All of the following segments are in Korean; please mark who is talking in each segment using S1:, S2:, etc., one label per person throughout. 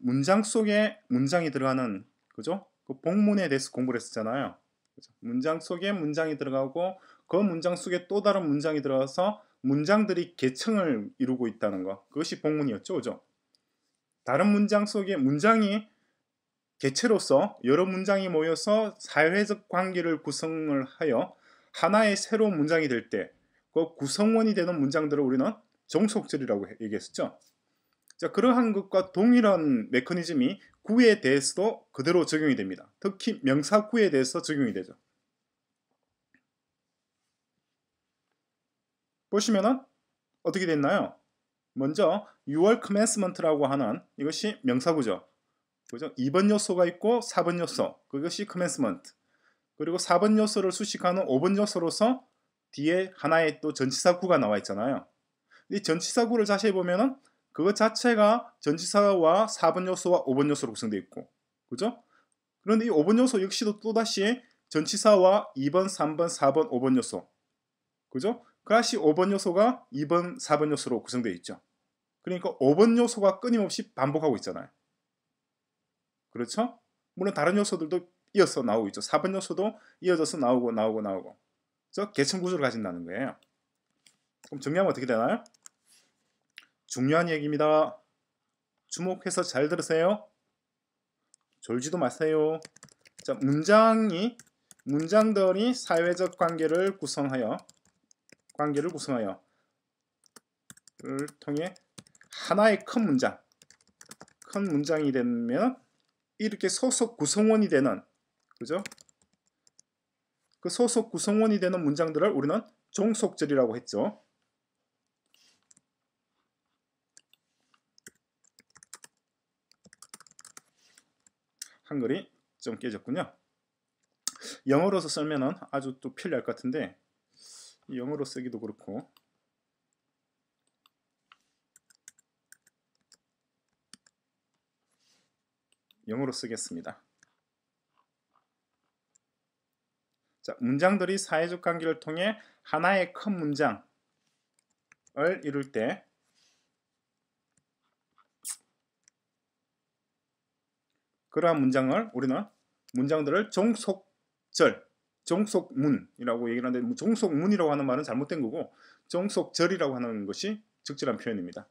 S1: 문장 속에 문장이 들어가는 그죠? 그 복문에 대해서 공부를 했었잖아요. 그죠? 문장 속에 문장이 들어가고 그 문장 속에 또 다른 문장이 들어가서 문장들이 계층을 이루고 있다는 거. 그것이 복문이었죠. 그죠? 다른 문장 속에 문장이 개체로서 여러 문장이 모여서 사회적 관계를 구성을 하여 하나의 새로운 문장이 될 때 그 구성원이 되는 문장들을 우리는 종속절이라고 얘기했었죠. 자, 그러한 것과 동일한 메커니즘이 구에 대해서도 그대로 적용이 됩니다. 특히 명사구에 대해서 적용이 되죠. 보시면은 어떻게 됐나요? 먼저 6월 commencement라고 하는 이것이 명사구죠. 그죠? 2번 요소가 있고 4번 요소. 그것이 commencement. 그리고 4번 요소를 수식하는 5번 요소로서 뒤에 하나의 또 전치사구가 나와 있잖아요. 이 전치사구를 자세히 보면은 그것 자체가 전치사와 4번 요소와 5번 요소로 구성되어 있고 그죠? 그런데 이 5번 요소 역시도 또다시 전치사와 2번, 3번, 4번, 5번 요소 그죠? 그다시 5번 요소가 2번, 4번 요소로 구성되어 있죠. 그러니까 5번 요소가 끊임없이 반복하고 있잖아요. 그렇죠? 물론 다른 요소들도 이어서 나오고 있죠. 4번 요소도 이어져서 나오고 나오고 나오고. 그래서 계층 구조를 가진다는 거예요. 그럼 정리하면 어떻게 되나요? 중요한 얘기입니다. 주목해서 잘 들으세요. 졸지도 마세요. 자, 문장이 문장들이 사회적 관계를 구성하여 관계를 구성하여 를 통해 하나의 큰 문장 큰 문장이 되면 이렇게 소속 구성원이 되는 그죠? 그 소속 구성원이 되는 문장들을 우리는 종속절이라고 했죠. 한글이 좀 깨졌군요. 영어로서 쓰면은 아주 또 편리할 것 같은데 영어로 쓰기도 그렇고 영어로 쓰겠습니다. 자, 문장들이 사회적 관계를 통해 하나의 큰 문장을 이룰 때 그러한 문장을 우리는 문장들을 종속절, 종속문이라고 얘기를 하는데 뭐 종속문이라고 하는 말은 잘못된 거고 종속절이라고 하는 것이 적절한 표현입니다.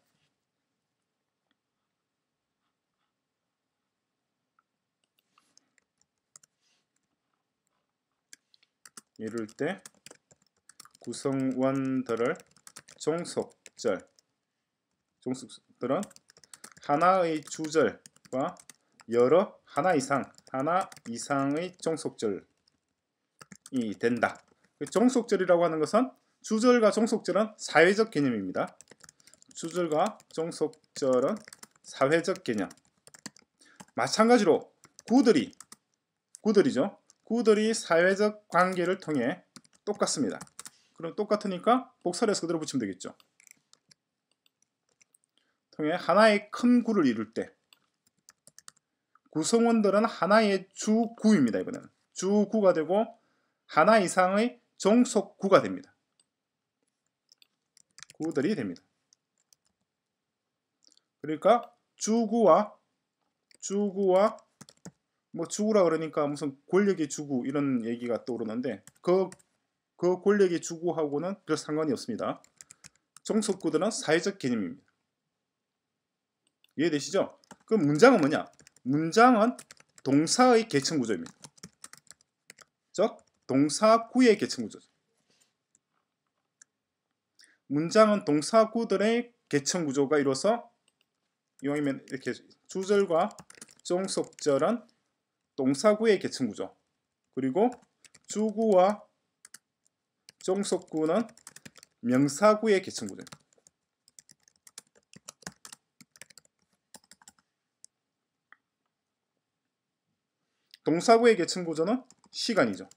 S1: 이럴 때 구성원들을 종속절 종속들은 하나의 주절과 여러 하나 이상 하나 이상의 종속절이 된다. 그 종속절이라고 하는 것은 주절과 종속절은 사회적 개념입니다. 주절과 종속절은 사회적 개념. 마찬가지로 구들이 구들이죠. 구들이 사회적 관계를 통해 똑같습니다. 그럼 똑같으니까 복사해서 그대로 붙이면 되겠죠. 통해 하나의 큰 구를 이룰 때 구성원들은 하나의 주구입니다. 이번에는 주구가 되고 하나 이상의 종속구가 됩니다. 구들이 됩니다. 그러니까 주구와 주구와 뭐 주구라 그러니까 무슨 권력의 주구 이런 얘기가 떠오르는데 그, 그 권력의 주구하고는 별 상관이 없습니다. 종속구들은 사회적 개념입니다. 이해되시죠? 그럼 문장은 뭐냐? 문장은 동사의 계층 구조입니다. 즉 동사구의 계층 구조죠. 문장은 동사구들의 계층 구조가 이뤄서 이왕이면 이렇게 주절과 종속절은 동사구의 계층 구조 그리고 주구와 종속구는 명사구의 계층 구조입니다. 동사구의 계층 구조는 시간이죠.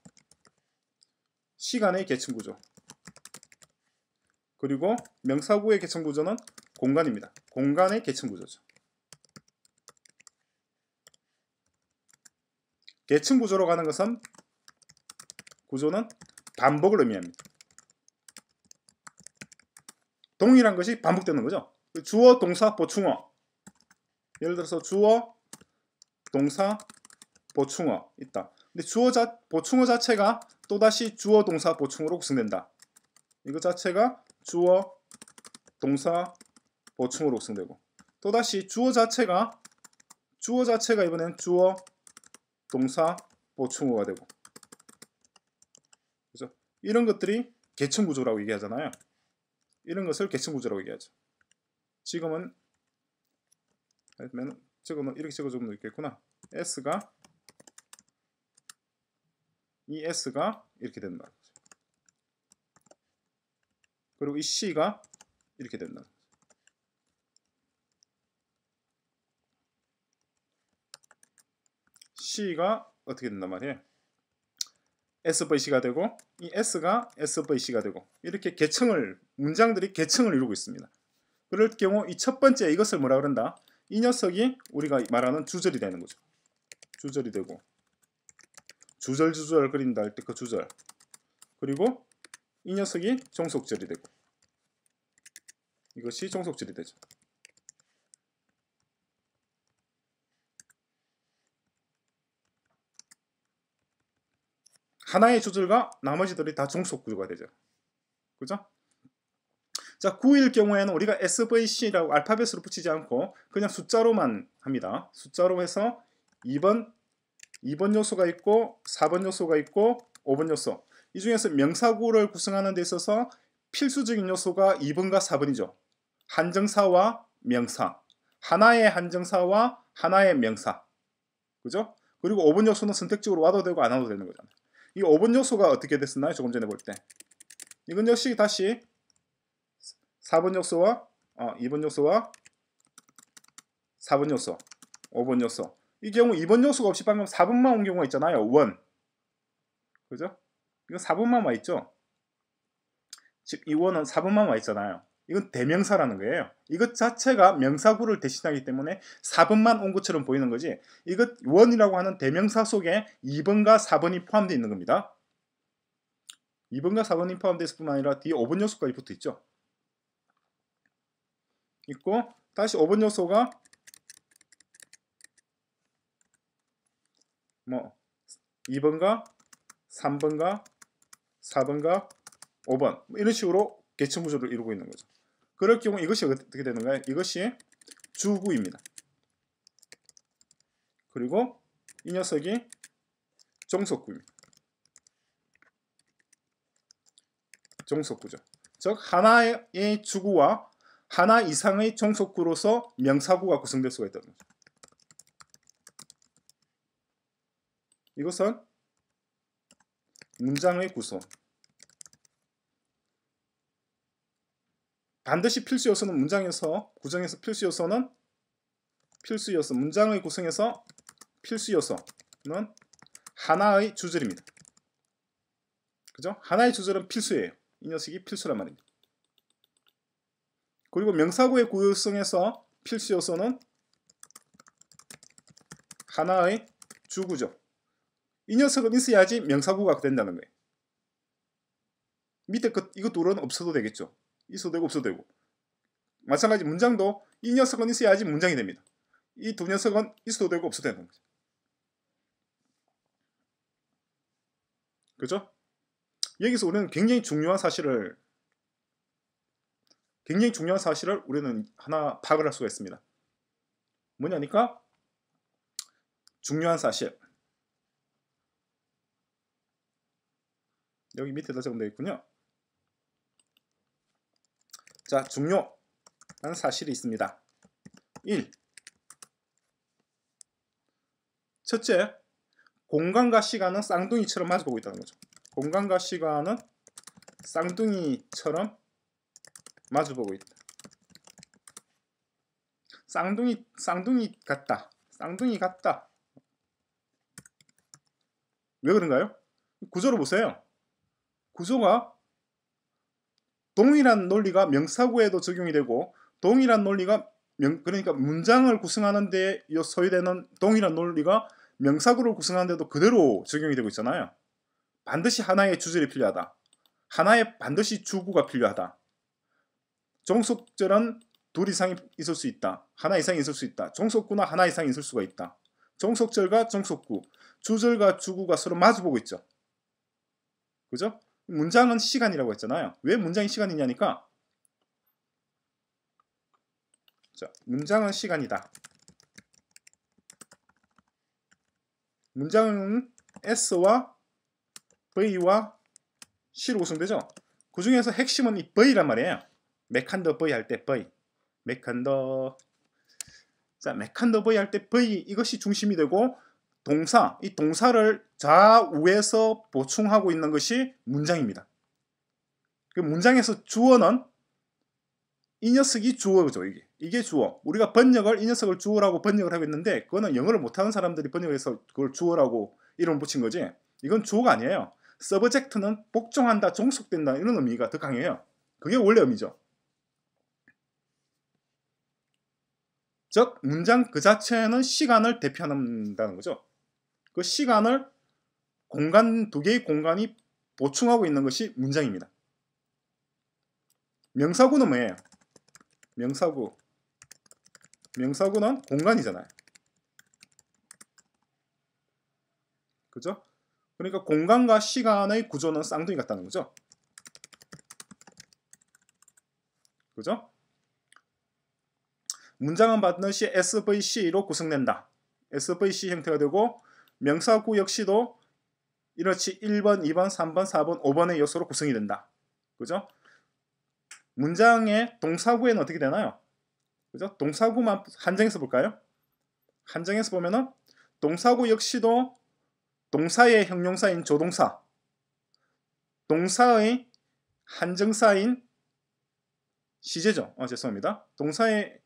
S1: 시간의 계층 구조. 그리고 명사구의 계층 구조는 공간입니다. 공간의 계층 구조죠. 계층 구조로 가는 것은 구조는 반복을 의미합니다. 동일한 것이 반복되는 거죠. 주어, 동사, 보충어. 예를 들어서 주어, 동사, 보충어 있다. 근데 주어 자, 보충어 자체가 또다시 주어 동사 보충어로 구성된다. 이거 자체가 주어 동사 보충어로 구성되고 또다시 주어 자체가 주어 자체가 이번엔 주어 동사 보충어가 되고 그죠? 이런 것들이 계층 구조라고 얘기하잖아요. 이런 것을 계층 구조라고 얘기하죠. 지금은 그러면 적어놓 이렇게 적어주면 되겠구나. S가 이 S가 이렇게 된다. 는 거죠. 그리고 이 C가 이렇게 된다. 는거 C가 어떻게 된단 말이에요? SVC가 되고 이 S가 SVC가 되고 이렇게 계층을 문장들이 계층을 이루고 있습니다. 그럴 경우 이 첫 번째 이것을 뭐라 그런다? 이 녀석이 우리가 말하는 주절이 되는 거죠. 주절이 되고 주절주절 그린다 할 때 그 주절 그리고 이 녀석이 종속절이 되고 이것이 종속절이 되죠. 하나의 주절과 나머지들이 다 종속구조가 되죠. 그죠? 자, 9일 경우에는 우리가 SVC라고 알파벳으로 붙이지 않고 그냥 숫자로만 합니다. 숫자로 해서 2번 2번 요소가 있고 4번 요소가 있고 5번 요소 이 중에서 명사구를 구성하는 데 있어서 필수적인 요소가 2번과 4번이죠. 한정사와 명사 하나의 한정사와 하나의 명사 그죠? 그리고 5번 요소는 선택적으로 와도 되고 안 와도 되는 거잖아요. 이 5번 요소가 어떻게 됐었나요? 조금 전에 볼 때. 이건 역시 다시 4번 요소와 어, 2번 요소와 4번 요소, 5번 요소 이 경우 2번 정수가 없이 방금 4번만 온 경우가 있잖아요. 1. 그죠? 이건 4번만 와 있죠? 즉, 이 1은 4번만 와 있잖아요. 이건 대명사라는 거예요. 이것 자체가 명사구를 대신하기 때문에 4번만 온 것처럼 보이는 거지. 이것 원이라고 하는 대명사 속에 2번과 4번이 포함되어 있는 겁니다. 2번과 4번이 포함되어 있을 뿐만 아니라 뒤에 5번 요소까지 붙어 있죠. 있고 다시 5번 요소가 뭐 2번가 3번가 4번가 5번 뭐 이런 식으로 계층 구조를 이루고 있는 거죠. 그럴 경우 이것이 어떻게 되는가요? 이것이 주구입니다. 그리고 이 녀석이 종속구입니다. 종속구죠. 즉 하나의 주구와 하나 이상의 종속구로서 명사구가 구성될 수가 있다는 거죠. 이것은 문장의 구성 반드시 필수 요소는 문장에서 구성에서 필수 요소는 필수 요소 문장의 구성에서 필수 요소는 하나의 주절입니다. 그죠? 하나의 주절은 필수예요. 이 녀석이 필수란 말입니다. 그리고 명사구의 구성에서 필수 요소는 하나의 주구죠. 이 녀석은 있어야지 명사구가 된다는 거예요. 밑에 것, 이것 둘 없어도 되겠죠. 있어도 되고 없어도 되고. 마찬가지 문장도 이 녀석은 있어야지 문장이 됩니다. 이 두 녀석은 있어도 되고 없어도 되는 거죠. 그죠? 여기서 우리는 굉장히 중요한 사실을 굉장히 중요한 사실을 우리는 하나 파악을 할 수가 있습니다. 뭐냐니까 중요한 사실 여기 밑에다 적용되어 있군요. 자, 중요한 사실이 있습니다. 1. 첫째, 공간과 시간은 쌍둥이처럼 마주보고 있다는 거죠. 공간과 시간은 쌍둥이처럼 마주보고 있다. 쌍둥이, 쌍둥이 같다. 쌍둥이 같다. 왜 그런가요? 구조를 보세요. 구조가 동일한 논리가 명사구에도 적용이 되고 동일한 논리가 명, 그러니까 문장을 구성하는 데 소요되는 동일한 논리가 명사구를 구성하는데도 그대로 적용이 되고 있잖아요. 반드시 하나의 주절이 필요하다. 하나의 반드시 주구가 필요하다. 종속절은 둘 이상이 있을 수 있다. 하나 이상이 있을 수 있다. 종속구나 하나 이상이 있을 수가 있다. 종속절과 종속구, 주절과 주구가 서로 마주보고 있죠. 그죠? 문장은 시간이라고 했잖아요. 왜 문장이 시간이냐니까 자, 문장은 시간이다. 문장은 S와 V와 C로 구성되죠. 그 중에서 핵심은 이 V란 말이에요. 메칸더 V 할 때 V 메칸더 자 메칸더 V 할 때 V 이것이 중심이 되고 동사, 이 동사를 좌우에서 보충하고 있는 것이 문장입니다. 그 문장에서 주어는 이 녀석이 주어죠, 이게. 이게 주어. 우리가 번역을 이 녀석을 주어라고 번역을 하고 있는데 그거는 영어를 못하는 사람들이 번역 해서 그걸 주어라고 이름 을 붙인 거지. 이건 주어가 아니에요. 서브젝트는 복종한다, 종속된다 이런 의미가 더 강해요. 그게 원래 의미죠. 즉 문장 그 자체는 시간을 대표한다는 거죠. 그 시간을 공간 두 개의 공간이 보충하고 있는 것이 문장입니다. 명사구는 뭐예요? 명사구. 명사구는 공간이잖아요. 그죠? 그러니까 공간과 시간의 구조는 쌍둥이 같다는 거죠. 그죠? 문장은 반드시 SVC로 구성된다. SVC 형태가 되고 명사구 역시도 이렇지 1번, 2번, 3번, 4번, 5번의 요소로 구성이 된다. 그죠? 문장의 동사구에는 어떻게 되나요? 그죠? 동사구만 한정해서 볼까요? 한정해서 보면은 동사구 역시도 동사의 형용사인 조동사, 동사의 한정사인 시제죠. 어, 죄송합니다. 동사의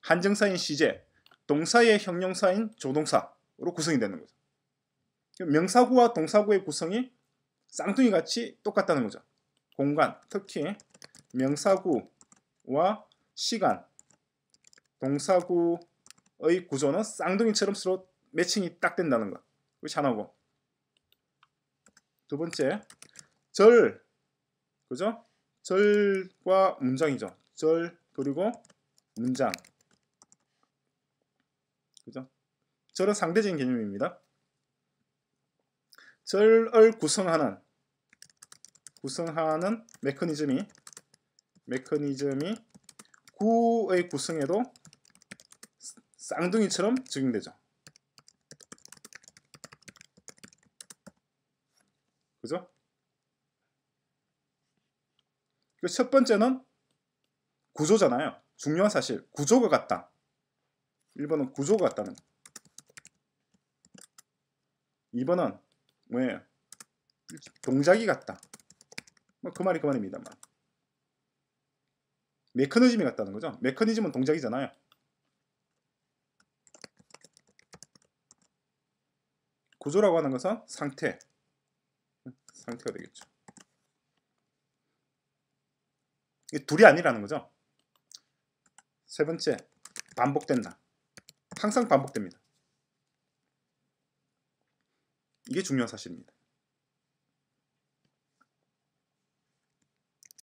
S1: 한정사인 시제, 동사의 형용사인 조동사로 구성이 되는 거죠. 명사구와 동사구의 구성이 쌍둥이 같이 똑같다는 거죠. 공간, 특히 명사구와 시간, 동사구의 구조는 쌍둥이처럼 서로 매칭이 딱 된다는 것. 그것이 하나고. 뭐? 두 번째, 절, 그죠? 절과 문장이죠. 절, 그리고 문장. 그죠? 절은 상대적인 개념입니다. 절을 구성하는 구성하는 메커니즘이 메커니즘이 구의 구성에도 쌍둥이처럼 적용되죠. 그죠? 그 첫 번째는 구조잖아요. 중요한 사실. 구조가 같다. 1번은 구조가 같다는 2번은 왜 동작이 같다. 뭐그 말이 그 말입니다만. 메커니즘이 같다는 거죠. 메커니즘은 동작이잖아요. 구조라고 하는 것은 상태, 상태가 되겠죠. 이게 둘이 아니라는 거죠. 세 번째, 반복된다. 항상 반복됩니다. 이게 중요한 사실입니다.